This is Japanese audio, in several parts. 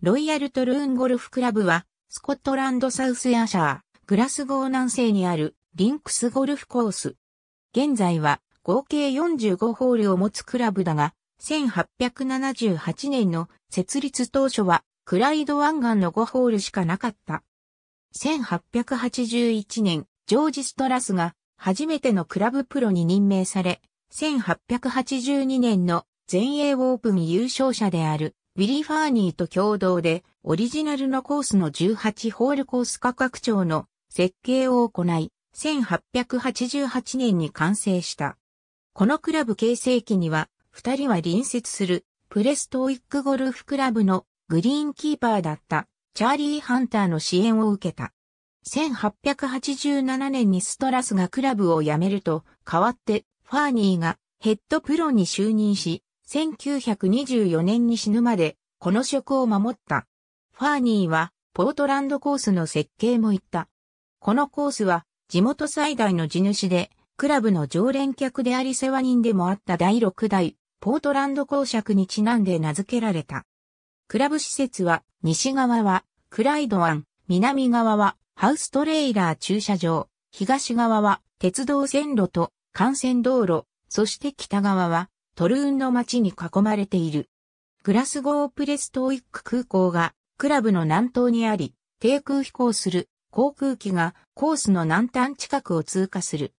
ロイヤルトルーンゴルフクラブは、スコットランドサウスエアシャー、グラスゴー南西にあるリンクスゴルフコース。現在は合計45ホールを持つクラブだが、1878年の設立当初はクライド湾岸の5ホールしかなかった。1881年、ジョージ・ストラスが初めてのクラブプロに任命され、1882年の全英オープン優勝者であるウィリー・ファーニーと共同で、オリジナルのコースの18ホールコース価格調の設計を行い、1888年に完成した。このクラブ形成期には、二人は隣接するプレストイックゴルフクラブのグリーンキーパーだったチャーリー・ハンターの支援を受けた。1887年にストラスがクラブを辞めると、代わってファーニーがヘッドプロに就任し、1924年に死ぬまで、この職を守った。ファーニーは、ポートランドコースの設計も行った。このコースは、地元最大の地主で、クラブの常連客であり世話人でもあった第6代、ポートランド公爵にちなんで名付けられた。クラブ施設は、西側は、クライドン、南側は、ハウストレーラー駐車場、東側は、鉄道線路と、幹線道路、そして北側は、トルーンの街に囲まれている。グラスゴープレストーイック空港がクラブの南東にあり、低空飛行する航空機がコースの南端近くを通過する。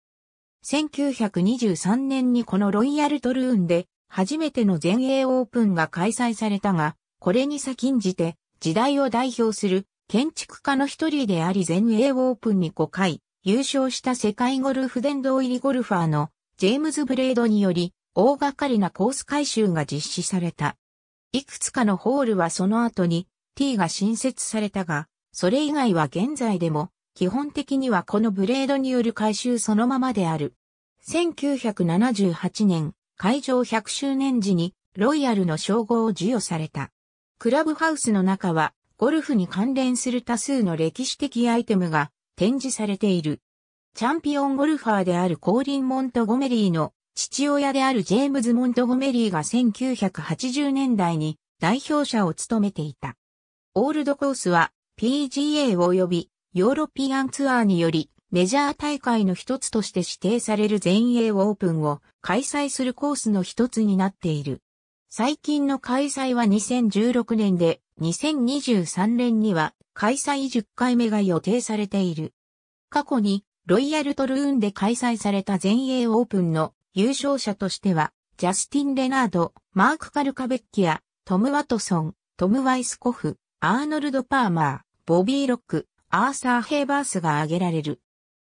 1923年にこのロイヤルトルーンで初めての全英オープンが開催されたが、これに先んじて時代を代表する建築家の一人であり全英オープンに5回優勝した世界ゴルフ殿堂入りゴルファーのジェームズ・ブレードにより大掛かりなコース改修が実施された。いくつかのホールはその後に T が新設されたが、それ以外は現在でも基本的にはこのブレードによる改修そのままである。1978年、会場100周年時にロイヤルの称号を授与された。クラブハウスの中はゴルフに関連する多数の歴史的アイテムが展示されている。チャンピオンゴルファーであるコーリン・モントゴメリーの父親であるジェームズ・モントゴメリーが1980年代に代表者を務めていた。オールドコースは PGA 及びヨーロピアンツアーによりメジャー大会の一つとして指定される全英オープンを開催するコースの一つになっている。最近の開催は2016年で2023年には開催10回目が予定されている。過去にロイヤルトルーンで開催された全英オープンの優勝者としては、ジャスティン・レナード、マーク・カルカベッキア、トム・ワトソン、トム・ワイスコフ、アーノルド・パーマー、ボビー・ロック、アーサー・ヘイバースが挙げられる。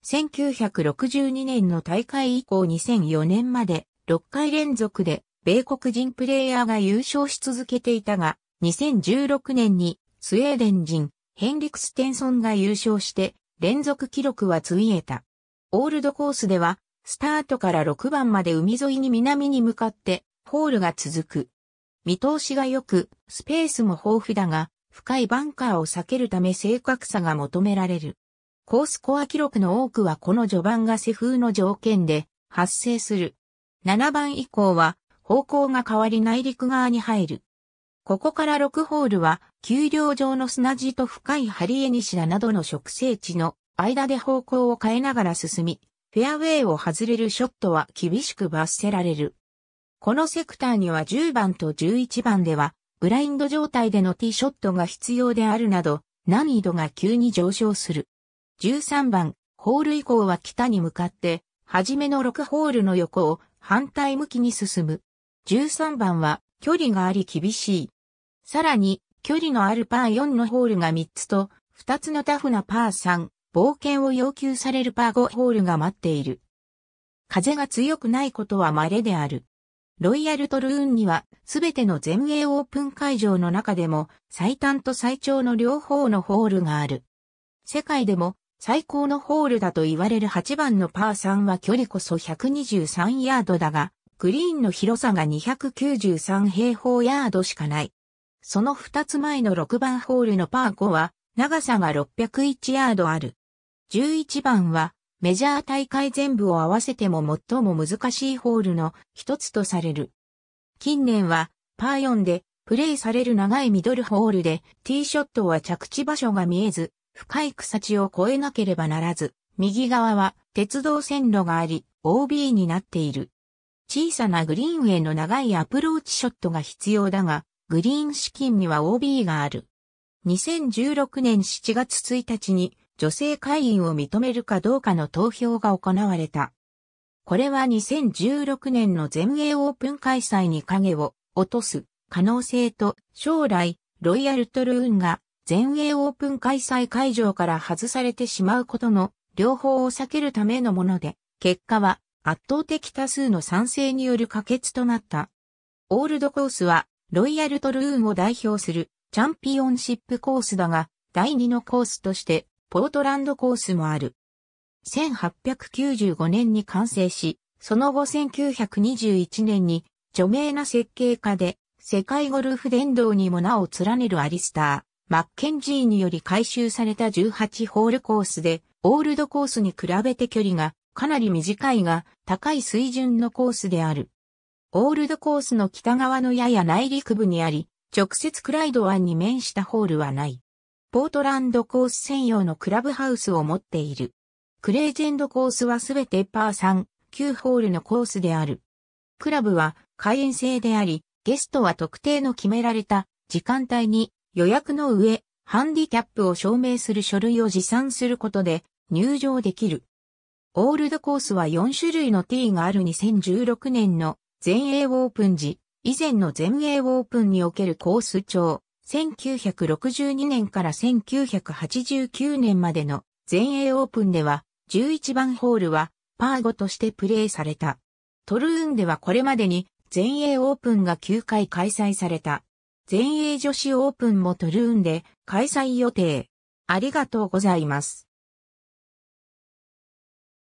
1962年の大会以降2004年まで6回連続で米国人プレイヤーが優勝し続けていたが、2016年にスウェーデン人ヘンリク・ステンソンが優勝して連続記録はついえた。オールドコースではスタートから6番まで海沿いに南に向かってホールが続く。見通しが良く、スペースも豊富だが、深いバンカーを避けるため正確さが求められる。コースコア記録の多くはこの序盤がセ風の条件で発生する。7番以降は方向が変わり内陸側に入る。ここから6ホールは、丘陵上の砂地と深いハリエニシダなどの植生地の間で方向を変えながら進み、フェアウェイを外れるショットは厳しく罰せられる。このセクターには10番と11番では、ブラインド状態でのティーショットが必要であるなど、難易度が急に上昇する。13番、ホール以降は北に向かって、初めの6ホールの横を反対向きに進む。13番は距離があり厳しい。さらに、距離のあるパー4のホールが3つと、2つのタフなパー3、冒険を要求されるパーゴホールが待っている。風が強くないことは稀である。ロイヤルトルーンには、すべての全英オープン会場の中でも、最短と最長の両方のホールがある。世界でも、最高のホールだと言われる8番のパー3は距離こそ123ヤードだが、グリーンの広さが293平方ヤードしかない。その2つ前の6番ホールのパー5は、長さが601ヤードある。11番はメジャー大会全部を合わせても最も難しいホールの一つとされる。近年はパー4でプレイされる長いミドルホールでティーショットは着地場所が見えず深い草地を越えなければならず、右側は鉄道線路があり OB になっている。小さなグリーンへの長いアプローチショットが必要だが、グリーン資金には OB がある。2016年7月1日に女性会員を認めるかどうかの投票が行われた。これは2016年の全英オープン開催に影を落とす可能性と将来ロイヤルトルーンが全英オープン開催会場から外されてしまうことの両方を避けるためのもので、結果は圧倒的多数の賛成による可決となった。オールドコースはロイヤルトルーンを代表するチャンピオンシップコースだが、第2のコースとしてポートランドコースもある。1895年に完成し、その後1921年に著名な設計家で世界ゴルフ殿堂にも名を連ねるアリスター、マッケンジーにより改修された18ホールコースで、オールドコースに比べて距離がかなり短いが高い水準のコースである。オールドコースの北側のやや内陸部にあり、直接クライド湾に面したホールはない。ポートランドコース専用のクラブハウスを持っている。クレージェンドコースはすべてパー3、9ホールのコースである。クラブは会員制であり、ゲストは特定の決められた時間帯に予約の上、ハンディキャップを証明する書類を持参することで入場できる。オールドコースは4種類のティーがある2016年の全英オープン時、以前の全英オープンにおけるコース長、1962年から1989年までの全英オープンでは11番ホールはパー5としてプレーされた。トルーンではこれまでに全英オープンが9回開催された。全英女子オープンもトルーンで開催予定。ありがとうございます。